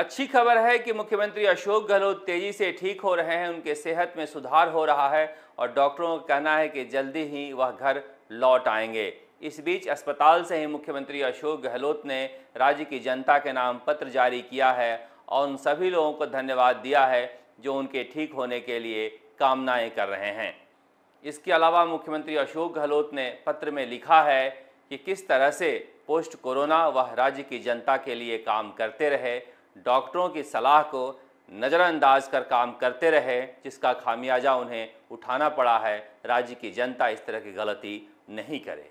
अच्छी खबर है कि मुख्यमंत्री अशोक गहलोत तेजी से ठीक हो रहे हैं उनके सेहत में सुधार हो रहा है और डॉक्टरों का कहना है कि जल्दी ही वह घर लौट आएंगे इस बीच अस्पताल से ही मुख्यमंत्री अशोक गहलोत ने राज्य की जनता के नाम पत्र जारी किया है और उन सभी लोगों को धन्यवाद दिया है जो उनके ठीक होने के लिए कामनाएं कर रहे हैं इसके अलावा मुख्यमंत्री अशोक गहलोत ने पत्र में लिखा है कि किस तरह से पोस्ट कोरोना वह राज्य की जनता के लिए काम करते रहे डॉक्टरों की सलाह को नज़रअंदाज कर काम करते रहे जिसका खामियाजा उन्हें उठाना पड़ा है राज्य की जनता इस तरह की गलती नहीं करे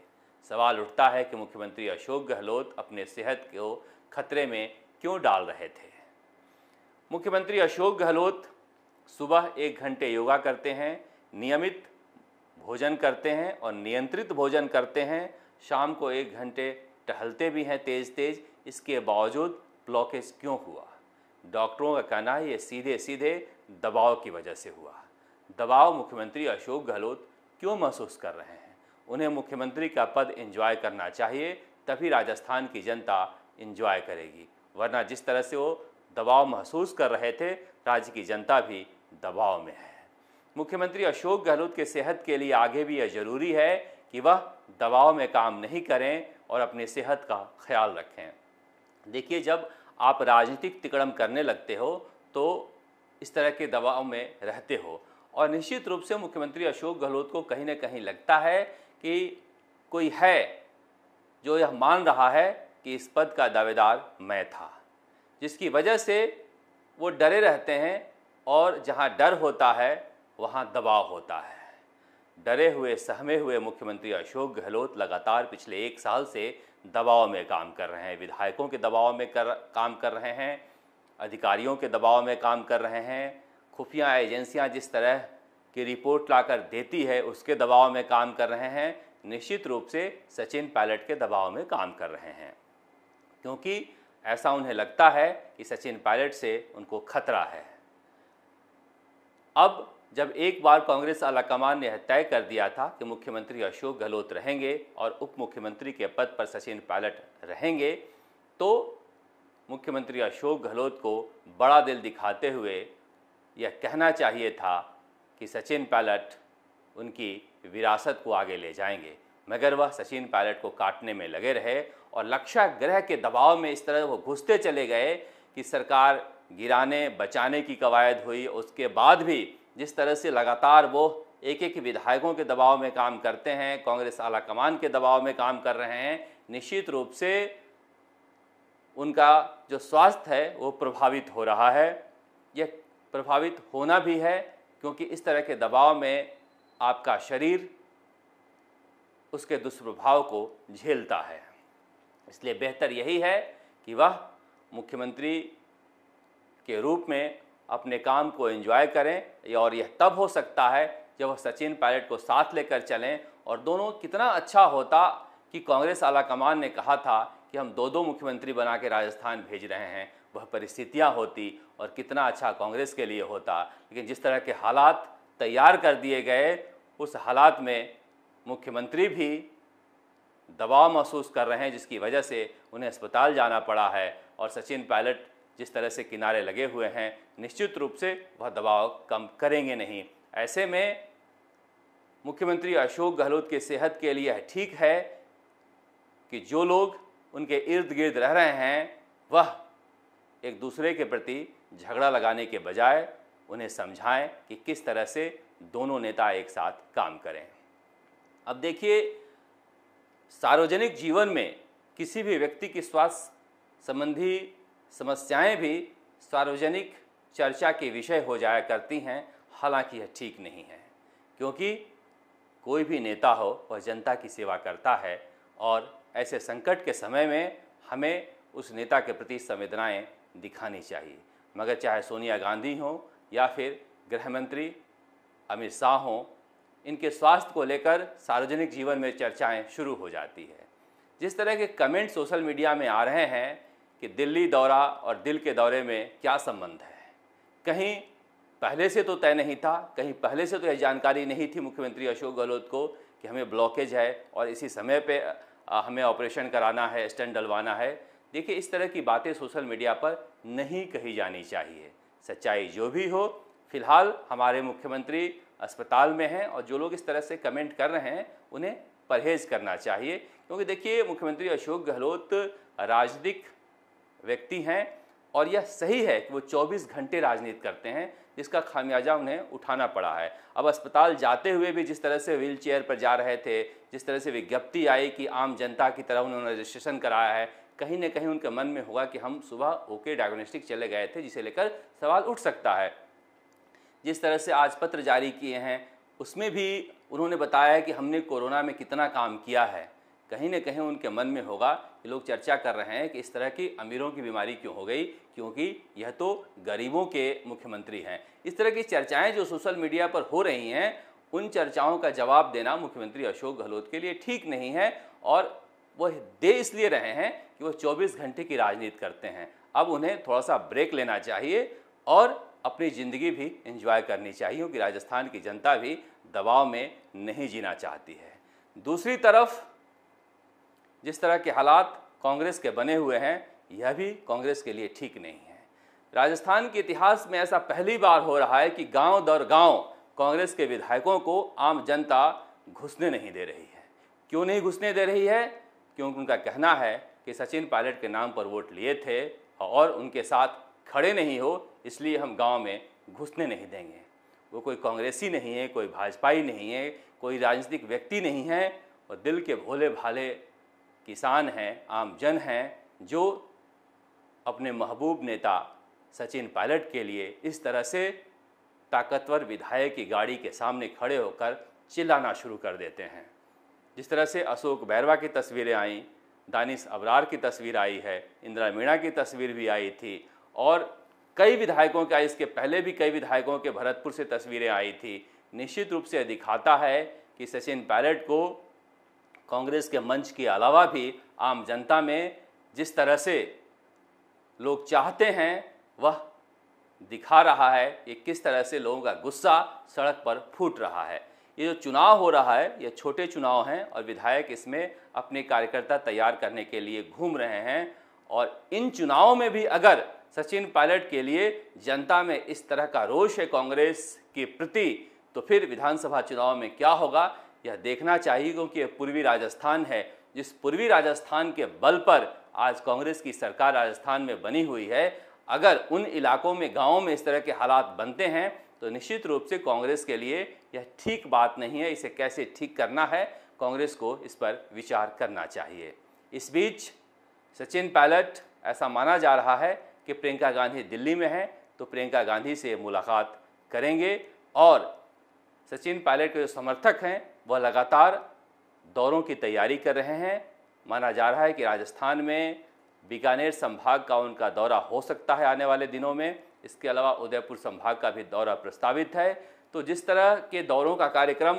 सवाल उठता है कि मुख्यमंत्री अशोक गहलोत अपने सेहत को खतरे में क्यों डाल रहे थे मुख्यमंत्री अशोक गहलोत सुबह एक घंटे योगा करते हैं नियमित भोजन करते हैं और नियंत्रित भोजन करते हैं शाम को एक घंटे टहलते भी हैं तेज़ तेज़ इसके बावजूद ब्लॉकेज क्यों हुआ डॉक्टरों का कहना है ये सीधे सीधे दबाव की वजह से हुआ दबाव मुख्यमंत्री अशोक गहलोत क्यों महसूस कर रहे हैं उन्हें मुख्यमंत्री का पद एंजॉय करना चाहिए तभी राजस्थान की जनता एंजॉय करेगी वरना जिस तरह से वो दबाव महसूस कर रहे थे राज्य की जनता भी दबाव में है मुख्यमंत्री अशोक गहलोत के सेहत के लिए आगे भी यह जरूरी है कि वह दबाव में काम नहीं करें और अपनी सेहत का ख्याल रखें देखिए जब आप राजनीतिक तिकड़म करने लगते हो तो इस तरह के दबाव में रहते हो और निश्चित रूप से मुख्यमंत्री अशोक गहलोत को कहीं ना कहीं लगता है कि कोई है जो यह मान रहा है कि इस पद का दावेदार मैं था जिसकी वजह से वो डरे रहते हैं और जहाँ डर होता है वहाँ दबाव होता है डरे हुए सहमे हुए मुख्यमंत्री अशोक गहलोत लगातार पिछले एक साल से दबाव में काम कर रहे हैं विधायकों के दबाव में कर काम कर रहे हैं अधिकारियों के दबाव में काम कर रहे हैं खुफिया एजेंसियां जिस तरह की रिपोर्ट लाकर देती है उसके दबाव में काम कर रहे हैं निश्चित रूप से सचिन पायलट के दबाव में काम कर रहे हैं क्योंकि ऐसा उन्हें लगता है कि सचिन पायलट से उनको खतरा है अब जब एक बार कांग्रेस आलाकमान ने तय कर दिया था कि मुख्यमंत्री अशोक गहलोत रहेंगे और उप मुख्यमंत्री के पद पर सचिन पायलट रहेंगे तो मुख्यमंत्री अशोक गहलोत को बड़ा दिल दिखाते हुए यह कहना चाहिए था कि सचिन पायलट उनकी विरासत को आगे ले जाएंगे मगर वह सचिन पायलट को काटने में लगे रहे और लक्षा ग्रह के दबाव में इस तरह वो घुसते चले गए कि सरकार गिराने बचाने की कवायद हुई उसके बाद भी जिस तरह से लगातार वो एक एक विधायकों के दबाव में काम करते हैं कांग्रेस आला कमान के दबाव में काम कर रहे हैं निश्चित रूप से उनका जो स्वास्थ्य है वो प्रभावित हो रहा है यह प्रभावित होना भी है क्योंकि इस तरह के दबाव में आपका शरीर उसके दुष्प्रभाव को झेलता है इसलिए बेहतर यही है कि वह मुख्यमंत्री के रूप में अपने काम को एंजॉय करें और यह तब हो सकता है जब वह सचिन पायलट को साथ लेकर चलें और दोनों कितना अच्छा होता कि कांग्रेस आलाकमान ने कहा था कि हम दो दो मुख्यमंत्री बना के राजस्थान भेज रहे हैं वह परिस्थितियाँ होती और कितना अच्छा कांग्रेस के लिए होता लेकिन जिस तरह के हालात तैयार कर दिए गए उस हालात में मुख्यमंत्री भी दबाव महसूस कर रहे हैं जिसकी वजह से उन्हें अस्पताल जाना पड़ा है और सचिन पायलट जिस तरह से किनारे लगे हुए हैं निश्चित रूप से वह दबाव कम करेंगे नहीं ऐसे में मुख्यमंत्री अशोक गहलोत के सेहत के लिए ठीक है कि जो लोग उनके इर्द गिर्द रह रहे हैं वह एक दूसरे के प्रति झगड़ा लगाने के बजाय उन्हें समझाएं कि किस तरह से दोनों नेता एक साथ काम करें अब देखिए सार्वजनिक जीवन में किसी भी व्यक्ति की स्वास्थ्य संबंधी समस्याएं भी सार्वजनिक चर्चा के विषय हो जाया करती हैं हालांकि यह ठीक नहीं है क्योंकि कोई भी नेता हो वह जनता की सेवा करता है और ऐसे संकट के समय में हमें उस नेता के प्रति संवेदनाएं दिखानी चाहिए मगर चाहे सोनिया गांधी हों या फिर गृह मंत्री अमित शाह हों इनके स्वास्थ्य को लेकर सार्वजनिक जीवन में चर्चाएं शुरू हो जाती है जिस तरह के कमेंट सोशल मीडिया में आ रहे हैं कि दिल्ली दौरा और दिल के दौरे में क्या संबंध है कहीं पहले से तो तय नहीं था कहीं पहले से तो यह जानकारी नहीं थी मुख्यमंत्री अशोक गहलोत को कि हमें ब्लॉकेज है और इसी समय पे हमें ऑपरेशन कराना है स्टैंड डलवाना है देखिए इस तरह की बातें सोशल मीडिया पर नहीं कही जानी चाहिए सच्चाई जो भी हो फिलहाल हमारे मुख्यमंत्री अस्पताल में हैं और जो लोग इस तरह से कमेंट कर रहे हैं उन्हें परहेज करना चाहिए क्योंकि देखिए मुख्यमंत्री अशोक गहलोत राजनीतिक व्यक्ति हैं और यह सही है कि वो 24 घंटे राजनीति करते हैं जिसका खामियाजा उन्हें उठाना पड़ा है अब अस्पताल जाते हुए भी जिस तरह से व्हील चेयर पर जा रहे थे जिस तरह से विज्ञप्ति आई कि आम जनता की तरह उन्होंने रजिस्ट्रेशन कराया है कहीं ना कहीं उनके मन में होगा कि हम सुबह ओके डायग्नोस्टिक चले गए थे जिसे लेकर सवाल उठ सकता है जिस तरह से आज पत्र जारी किए हैं उसमें भी उन्होंने बताया है कि हमने कोरोना में कितना काम किया है कहीं ना कहीं उनके मन में होगा कि लोग चर्चा कर रहे हैं कि इस तरह की अमीरों की बीमारी क्यों हो गई क्योंकि यह तो गरीबों के मुख्यमंत्री हैं इस तरह की चर्चाएं जो सोशल मीडिया पर हो रही हैं उन चर्चाओं का जवाब देना मुख्यमंत्री अशोक गहलोत के लिए ठीक नहीं है और वह दे इसलिए रहे हैं कि वह चौबीस घंटे की राजनीति करते हैं अब उन्हें थोड़ा सा ब्रेक लेना चाहिए और अपनी ज़िंदगी भी इंजॉय करनी चाहिए क्योंकि राजस्थान की जनता भी दबाव में नहीं जीना चाहती है दूसरी तरफ जिस तरह के हालात कांग्रेस के बने हुए हैं यह भी कांग्रेस के लिए ठीक नहीं है राजस्थान के इतिहास में ऐसा पहली बार हो रहा है कि गांव दर गांव कांग्रेस के विधायकों को आम जनता घुसने नहीं दे रही है क्यों नहीं घुसने दे रही है क्योंकि उनका कहना है कि सचिन पायलट के नाम पर वोट लिए थे और उनके साथ खड़े नहीं हो इसलिए हम गाँव में घुसने नहीं देंगे वो कोई कांग्रेसी नहीं है कोई भाजपाई नहीं है कोई राजनीतिक व्यक्ति नहीं है और दिल के भोले भाले किसान हैं आम जन हैं जो अपने महबूब नेता सचिन पायलट के लिए इस तरह से ताकतवर विधायक की गाड़ी के सामने खड़े होकर चिल्लाना शुरू कर देते हैं जिस तरह से अशोक बैरवा की तस्वीरें आईं दानिश अबरार की तस्वीर आई है इंदिरा मीणा की तस्वीर भी आई थी और कई विधायकों का इसके पहले भी कई विधायकों के भरतपुर से तस्वीरें आई थी निश्चित रूप से दिखाता है कि सचिन पायलट को कांग्रेस के मंच के अलावा भी आम जनता में जिस तरह से लोग चाहते हैं वह दिखा रहा है ये किस तरह से लोगों का गुस्सा सड़क पर फूट रहा है ये जो चुनाव हो रहा है ये छोटे चुनाव हैं और विधायक इसमें अपने कार्यकर्ता तैयार करने के लिए घूम रहे हैं और इन चुनावों में भी अगर सचिन पायलट के लिए जनता में इस तरह का रोष है कांग्रेस के प्रति तो फिर विधानसभा चुनाव में क्या होगा यह देखना चाहिए क्योंकि पूर्वी राजस्थान है जिस पूर्वी राजस्थान के बल पर आज कांग्रेस की सरकार राजस्थान में बनी हुई है अगर उन इलाकों में गाँव में इस तरह के हालात बनते हैं तो निश्चित रूप से कांग्रेस के लिए यह ठीक बात नहीं है इसे कैसे ठीक करना है कांग्रेस को इस पर विचार करना चाहिए इस बीच सचिन पायलट ऐसा माना जा रहा है कि प्रियंका गांधी दिल्ली में हैं तो प्रियंका गांधी से मुलाकात करेंगे और सचिन पायलट के जो समर्थक हैं वह लगातार दौरों की तैयारी कर रहे हैं माना जा रहा है कि राजस्थान में बीकानेर संभाग का उनका दौरा हो सकता है आने वाले दिनों में इसके अलावा उदयपुर संभाग का भी दौरा प्रस्तावित है तो जिस तरह के दौरों का कार्यक्रम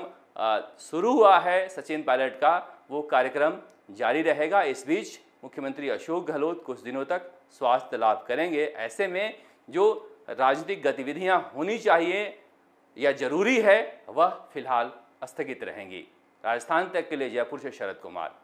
शुरू हुआ है सचिन पायलट का वो कार्यक्रम जारी रहेगा इस बीच मुख्यमंत्री अशोक गहलोत कुछ दिनों तक स्वास्थ्य लाभ करेंगे ऐसे में जो राजनीतिक गतिविधियां होनी चाहिए या जरूरी है वह फिलहाल स्थगित रहेंगी राजस्थान तक के लिए जयपुर से शरद कुमार